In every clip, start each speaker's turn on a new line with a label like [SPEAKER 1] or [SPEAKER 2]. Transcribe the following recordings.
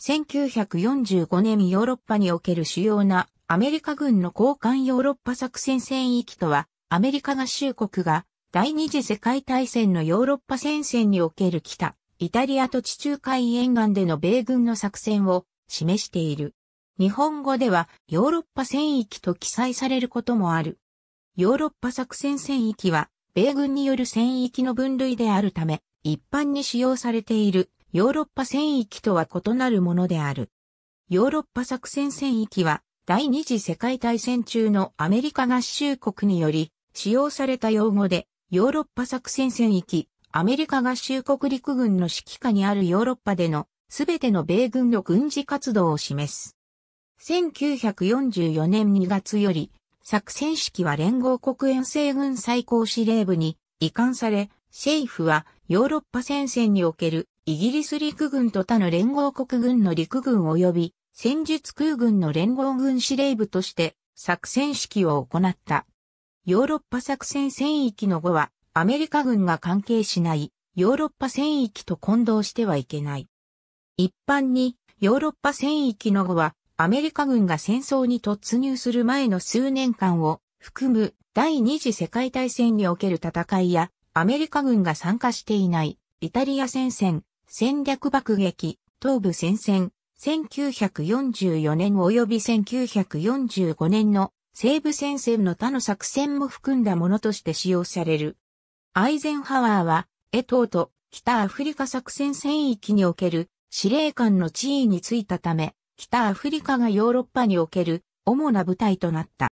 [SPEAKER 1] 1945年ヨーロッパにおける主要なアメリカ軍の交換ヨーロッパ作戦戦域とは、アメリカ合衆国が第二次世界大戦のヨーロッパ戦線における北、イタリアと地中海沿岸での米軍の作戦を示している。日本語ではヨーロッパ戦域と記載されることもある。ヨーロッパ作戦戦域は米軍による戦域の分類であるため、一般に使用されているヨーロッパ戦域とは異なるものである。ヨーロッパ作戦戦域は、第二次世界大戦中のアメリカ合衆国により、使用された用語で、ヨーロッパ作戦戦域、アメリカ合衆国陸軍の指揮下にあるヨーロッパでの、すべての米軍の軍事活動を示す。1944年2月より、作戦式は連合国遠征軍最高司令部に移管され、シェイフはヨーロッパ戦線におけるイギリス陸軍と他の連合国軍の陸軍及び戦術空軍の連合軍司令部として作戦指揮を行った。ヨーロッパ作戦戦域の後はアメリカ軍が関係しないヨーロッパ戦域と混同してはいけない。一般にヨーロッパ戦域の後はアメリカ軍が戦争に突入する前の数年間を含む第二次世界大戦における戦いやアメリカ軍が参加していないイタリア戦線、戦略爆撃、東部戦線、1944年及び1945年の西部戦線の他の作戦も含んだものとして使用される。アイゼンハワーは、江東と北アフリカ作戦戦域における司令官の地位についたため、北アフリカがヨーロッパにおける主な部隊となった。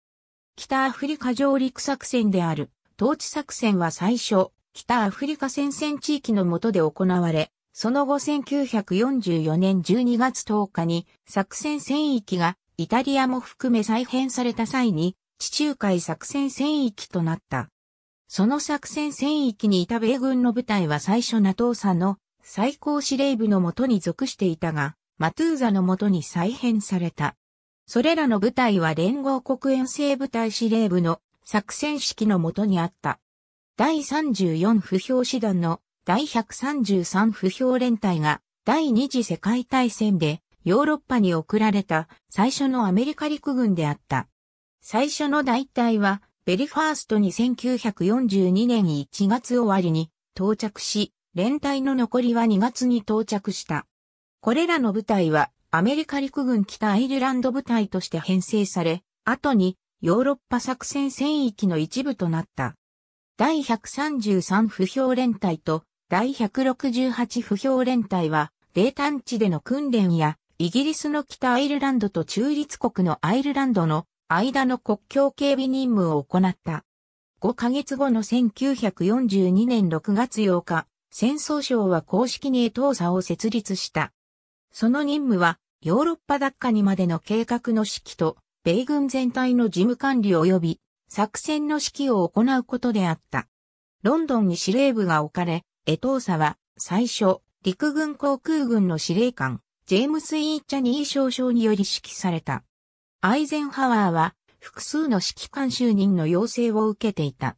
[SPEAKER 1] 北アフリカ上陸作戦である統治作戦は最初、北アフリカ戦線地域の下で行われ、その後1944年12月10日に作戦戦域がイタリアも含め再編された際に地中海作戦戦域となった。その作戦戦域にいた米軍の部隊は最初 NATO さんの最高司令部のもとに属していたが、マトゥーザのもとに再編された。それらの部隊は連合国遠征部隊司令部の作戦指揮のもとにあった。第34不評師団の第133不評連隊が第二次世界大戦でヨーロッパに送られた最初のアメリカ陸軍であった。最初の大隊はベリファーストに1942年1月終わりに到着し、連隊の残りは2月に到着した。これらの部隊はアメリカ陸軍北アイルランド部隊として編成され、後にヨーロッパ作戦戦域の一部となった。第133不評連隊と第168不評連隊は、冷探地での訓練や、イギリスの北アイルランドと中立国のアイルランドの間の国境警備任務を行った。5ヶ月後の1942年6月8日、戦争省は公式にエトーサを設立した。その任務は、ヨーロッパ奪還にまでの計画の指揮と、米軍全体の事務管理及び、作戦の指揮を行うことであった。ロンドンに司令部が置かれ、江藤佐は、最初、陸軍航空軍の司令官、ジェームス・イー・チャニー少将により指揮された。アイゼンハワーは、複数の指揮官就任の要請を受けていた。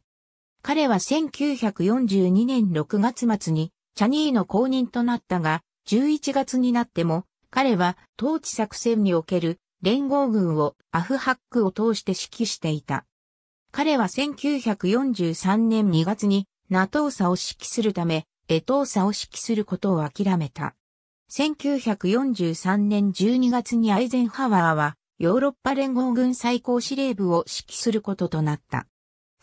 [SPEAKER 1] 彼は1942年6月末に、チャニーの後任となったが、11月になっても、彼は、統治作戦における、連合軍をアフハックを通して指揮していた。彼は1943年2月にナトーサを指揮するため、エトーサを指揮することを諦めた。1943年12月にアイゼンハワーは、ヨーロッパ連合軍最高司令部を指揮することとなった。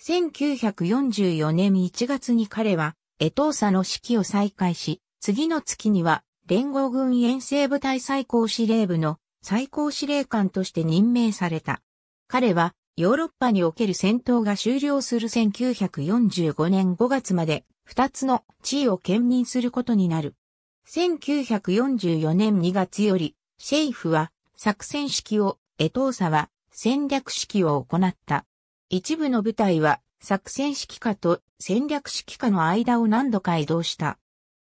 [SPEAKER 1] 1944年1月に彼は、エトーサの指揮を再開し、次の月には、連合軍遠征部隊最高司令部の最高司令官として任命された。彼は、ヨーロッパにおける戦闘が終了する1945年5月まで2つの地位を兼任することになる。1944年2月より、シェイフは作戦指揮を、エトーサは戦略指揮を行った。一部の部隊は作戦指揮下と戦略指揮下の間を何度か移動した。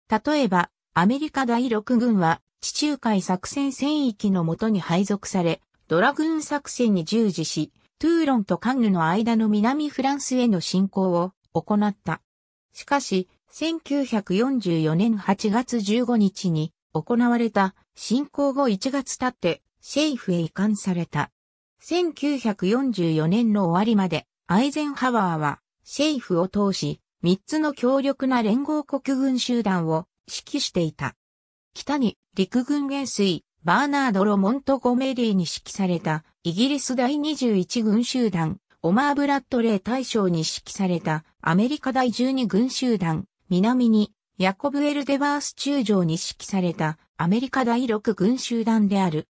[SPEAKER 1] 例えば、アメリカ第6軍は地中海作戦戦域のもとに配属され、ドラグーン作戦に従事し、トゥーロンとカンヌの間の南フランスへの侵攻を行った。しかし、1944年8月15日に行われた侵攻後1月経ってシェイフへ移管された。1944年の終わりまでアイゼンハワーはシェイフを通し3つの強力な連合国軍集団を指揮していた。北に陸軍元帥バーナード・ロ・モントゴメリーに指揮されたイギリス第21軍集団、オマー・ブラッドレー大将に指揮されたアメリカ第12軍集団、南にヤコブ・エルデバース中将に指揮されたアメリカ第6軍集団である。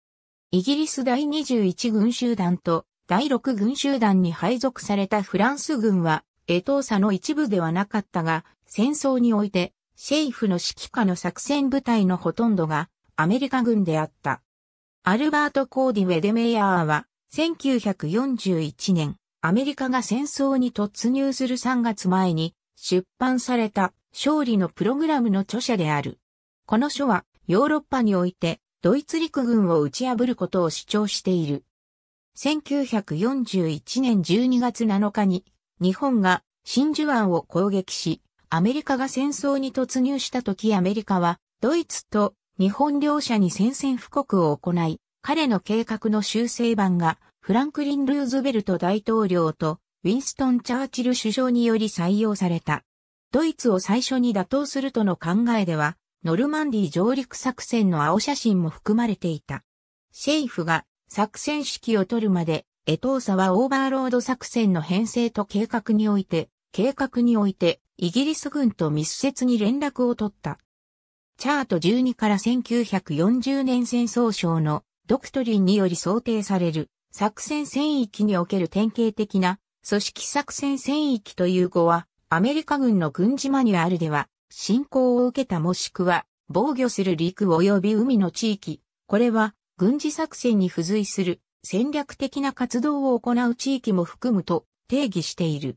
[SPEAKER 1] イギリス第21軍集団と第6軍集団に配属されたフランス軍は、エトーサの一部ではなかったが、戦争において、シェイフの指揮下の作戦部隊のほとんどがアメリカ軍であった。アルバート・コーディ・ウェデメイヤーは、1941年、アメリカが戦争に突入する3月前に出版された勝利のプログラムの著者である。この書はヨーロッパにおいてドイツ陸軍を打ち破ることを主張している。1941年12月7日に日本が真珠湾を攻撃し、アメリカが戦争に突入した時アメリカはドイツと日本領者に宣戦布告を行い、彼の計画の修正版がフランクリン・ルーズベルト大統領とウィンストン・チャーチル首相により採用された。ドイツを最初に打倒するとの考えでは、ノルマンディ上陸作戦の青写真も含まれていた。シェイフが作戦指揮を取るまで、江藤佐はオーバーロード作戦の編成と計画において、計画において、イギリス軍と密接に連絡を取った。チャート12から1940年戦争省のドクトリンにより想定される作戦戦域における典型的な組織作戦戦域という語はアメリカ軍の軍事マニュアルでは侵攻を受けたもしくは防御する陸及び海の地域、これは軍事作戦に付随する戦略的な活動を行う地域も含むと定義している。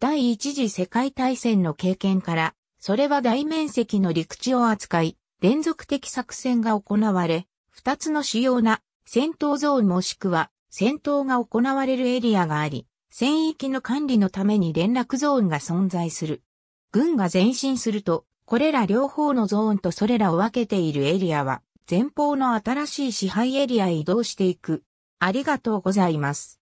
[SPEAKER 1] 第一次世界大戦の経験からそれは大面積の陸地を扱い、連続的作戦が行われ、二つの主要な戦闘ゾーンもしくは戦闘が行われるエリアがあり、戦域の管理のために連絡ゾーンが存在する。軍が前進すると、これら両方のゾーンとそれらを分けているエリアは、前方の新しい支配エリアへ移動していく。ありがとうございます。